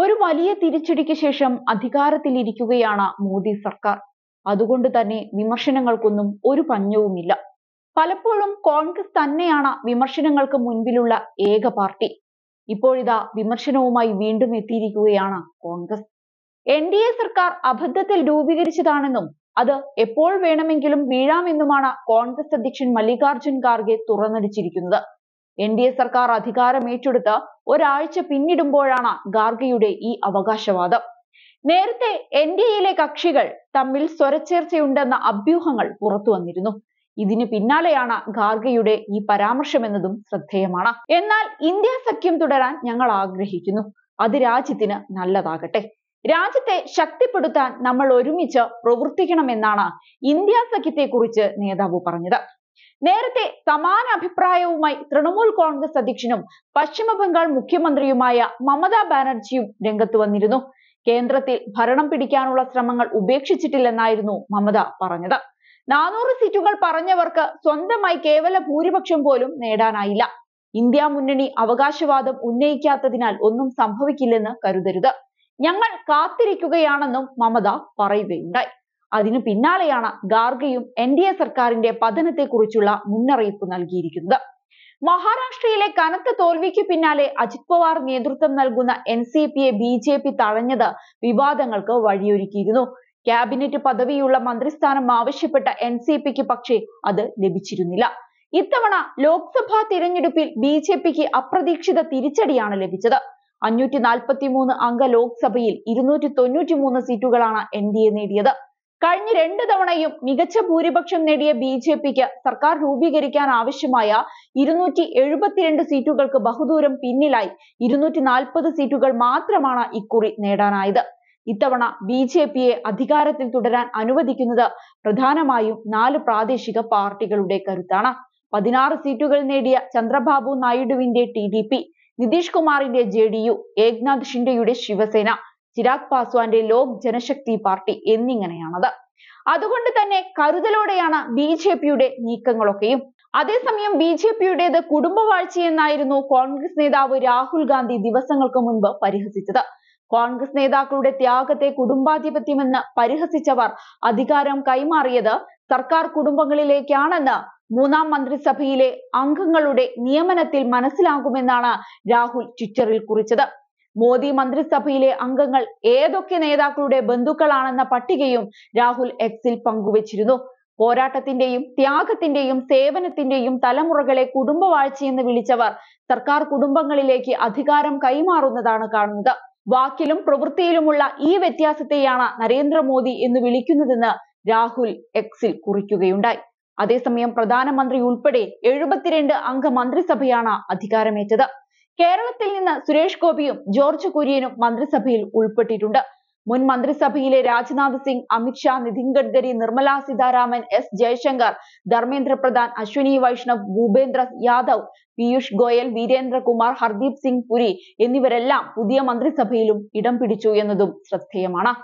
ഒരു വലിയ തിരിച്ചടിക്ക് ശേഷം അധികാരത്തിലിരിക്കുകയാണ് മോദി സർക്കാർ അതുകൊണ്ട് തന്നെ വിമർശനങ്ങൾക്കൊന്നും ഒരു പഞ്ഞവുമില്ല പലപ്പോഴും കോൺഗ്രസ് തന്നെയാണ് വിമർശനങ്ങൾക്ക് മുൻപിലുള്ള ഏക പാർട്ടി ഇപ്പോഴിതാ വിമർശനവുമായി വീണ്ടും എത്തിയിരിക്കുകയാണ് കോൺഗ്രസ് എൻ ഡി എ സർക്കാർ അബദ്ധത്തിൽ രൂപീകരിച്ചതാണെന്നും അത് എപ്പോൾ വേണമെങ്കിലും വീഴാമെന്നുമാണ് കോൺഗ്രസ് അധ്യക്ഷൻ മല്ലികാർജ്ജുൻ ഖാർഗെ തുറന്നടിച്ചിരിക്കുന്നത് എൻ ഡി എ സർക്കാർ അധികാരം ഏറ്റെടുത്ത് ഒരാഴ്ച പിന്നിടുമ്പോഴാണ് ഗാർഗയുടെ ഈ അവകാശവാദം നേരത്തെ എൻ ഡി എയിലെ കക്ഷികൾ തമ്മിൽ സ്വരച്ചേർച്ചയുണ്ടെന്ന അഭ്യൂഹങ്ങൾ പുറത്തു വന്നിരുന്നു ഇതിനു പിന്നാലെയാണ് ഗാർഗയുടെ ഈ പരാമർശം എന്നതും ശ്രദ്ധേയമാണ് എന്നാൽ ഇന്ത്യ സഖ്യം തുടരാൻ ഞങ്ങൾ ആഗ്രഹിക്കുന്നു അത് രാജ്യത്തിന് നല്ലതാകട്ടെ രാജ്യത്തെ ശക്തിപ്പെടുത്താൻ നമ്മൾ ഒരുമിച്ച് പ്രവർത്തിക്കണമെന്നാണ് ഇന്ത്യ സഖ്യത്തെക്കുറിച്ച് നേതാവ് പറഞ്ഞത് നേരത്തെ സമാന അഭിപ്രായവുമായി തൃണമൂൽ കോൺഗ്രസ് അധ്യക്ഷനും പശ്ചിമ ബംഗാൾ മുഖ്യമന്ത്രിയുമായ മമതാ ബാനർജിയും രംഗത്ത് വന്നിരുന്നു കേന്ദ്രത്തിൽ ഭരണം പിടിക്കാനുള്ള ശ്രമങ്ങൾ ഉപേക്ഷിച്ചിട്ടില്ലെന്നായിരുന്നു മമത പറഞ്ഞത് നാനൂറ് സീറ്റുകൾ പറഞ്ഞവർക്ക് സ്വന്തമായി കേവല ഭൂരിപക്ഷം പോലും നേടാനായില്ല ഇന്ത്യ മുന്നണി അവകാശവാദം ഉന്നയിക്കാത്തതിനാൽ ഒന്നും സംഭവിക്കില്ലെന്ന് കരുതരുത് ഞങ്ങൾ കാത്തിരിക്കുകയാണെന്നും മമത പറയുകയുണ്ടായി അതിനു പിന്നാലെയാണ് ഖാർഗെയും NDA സർക്കാരിന്റെ പതനത്തെക്കുറിച്ചുള്ള മുന്നറിയിപ്പ് നൽകിയിരിക്കുന്നത് മഹാരാഷ്ട്രയിലെ കനത്ത തോൽവിക്ക് പിന്നാലെ അജിത് പവാർ നേതൃത്വം നൽകുന്ന പി യെ പി തഴഞ്ഞത് വിവാദങ്ങൾക്ക് വഴിയൊരുക്കിയിരുന്നു ക്യാബിനറ്റ് പദവിയുള്ള മന്ത്രിസ്ഥാനം ആവശ്യപ്പെട്ട സി പിക്ക് പക്ഷേ അത് ലഭിച്ചിരുന്നില്ല ഇത്തവണ ലോക്സഭാ തിരഞ്ഞെടുപ്പിൽ ജെ പിക്ക് അപ്രതീക്ഷിത തിരിച്ചടിയാണ് ലഭിച്ചത് അഞ്ഞൂറ്റി നാൽപ്പത്തി മൂന്ന് അംഗ ലോക്സഭയിൽ ഇരുന്നൂറ്റി തൊണ്ണൂറ്റി മൂന്ന് സീറ്റുകളാണ് എ നേടിയത് കഴിഞ്ഞ രണ്ടു തവണയും മികച്ച ഭൂരിപക്ഷം നേടിയ ബി ജെ പിക്ക് സർക്കാർ രൂപീകരിക്കാൻ ആവശ്യമായ ഇരുന്നൂറ്റി എഴുപത്തിരണ്ട് സീറ്റുകൾക്ക് ബഹുദൂരം പിന്നിലായി ഇരുന്നൂറ്റി നാൽപ്പത് സീറ്റുകൾ മാത്രമാണ് ഇക്കുറി നേടാനായത് ഇത്തവണ ബി ജെ പിയെ അധികാരത്തിൽ തുടരാൻ അനുവദിക്കുന്നത് പ്രധാനമായും നാല് പ്രാദേശിക പാർട്ടികളുടെ കരുത്താണ് പതിനാറ് സീറ്റുകൾ നേടിയ ചന്ദ്രബാബു നായിഡുവിന്റെ ടി ഡി പി നിതീഷ് കുമാറിന്റെ ജെ ഡി യു ഏക്നാഥ് ഷിൻഡെയുടെ ശിവസേന ചിരാഗ് പാസ്വാന്റെ ലോക് ജനശക്തി പാർട്ടി എന്നിങ്ങനെയാണത് അതുകൊണ്ട് തന്നെ കരുതലോടെയാണ് ബി ജെ പിയുടെ നീക്കങ്ങളൊക്കെയും അതേസമയം ബി ജെ പിയുടേത് കുടുംബവാഴ്ചയെന്നായിരുന്നു കോൺഗ്രസ് നേതാവ് രാഹുൽ ഗാന്ധി ദിവസങ്ങൾക്ക് മുൻപ് പരിഹസിച്ചത് കോൺഗ്രസ് നേതാക്കളുടെ ത്യാഗത്തെ കുടുംബാധിപത്യമെന്ന് പരിഹസിച്ചവർ അധികാരം കൈമാറിയത് സർക്കാർ കുടുംബങ്ങളിലേക്കാണെന്ന് മൂന്നാം മന്ത്രിസഭയിലെ അംഗങ്ങളുടെ നിയമനത്തിൽ മനസ്സിലാകുമെന്നാണ് രാഹുൽ ട്വിറ്ററിൽ കുറിച്ചത് മോദി മന്ത്രിസഭയിലെ അംഗങ്ങൾ ഏതൊക്കെ നേതാക്കളുടെ ബന്ധുക്കളാണെന്ന പട്ടികയും രാഹുൽ എക്സിൽ പങ്കുവച്ചിരുന്നു പോരാട്ടത്തിന്റെയും ത്യാഗത്തിന്റെയും സേവനത്തിന്റെയും തലമുറകളെ കുടുംബവാഴ്ചയെന്ന് വിളിച്ചവർ സർക്കാർ കുടുംബങ്ങളിലേക്ക് അധികാരം കൈമാറുന്നതാണ് കാണുന്നത് വാക്കിലും പ്രവൃത്തിയിലുമുള്ള ഈ വ്യത്യാസത്തെയാണ് നരേന്ദ്രമോദി എന്ന് വിളിക്കുന്നതെന്ന് രാഹുൽ എക്സിൽ കുറിക്കുകയുണ്ടായി അതേസമയം പ്രധാനമന്ത്രി ഉൾപ്പെടെ എഴുപത്തിരണ്ട് അംഗ മന്ത്രിസഭയാണ് അധികാരമേറ്റത് കേരളത്തിൽ നിന്ന് സുരേഷ് ഗോപിയും ജോർജ് കുര്യനും മന്ത്രിസഭയിൽ ഉൾപ്പെട്ടിട്ടുണ്ട് മുൻ മന്ത്രിസഭയിലെ രാജ്നാഥ് സിംഗ് അമിത് ഷാ നിതിൻ ഗഡ്കരി നിർമ്മല സീതാരാമൻ എസ് ജയശങ്കർ ധർമ്മേന്ദ്ര പ്രധാൻ അശ്വിനി വൈഷ്ണവ് ഭൂപേന്ദ്ര യാദവ് പീയൂഷ് ഗോയൽ വീരേന്ദ്രകുമാർ ഹർദീപ് സിംഗ് പുരി എന്നിവരെല്ലാം പുതിയ മന്ത്രിസഭയിലും ഇടം പിടിച്ചു എന്നതും ശ്രദ്ധേയമാണ്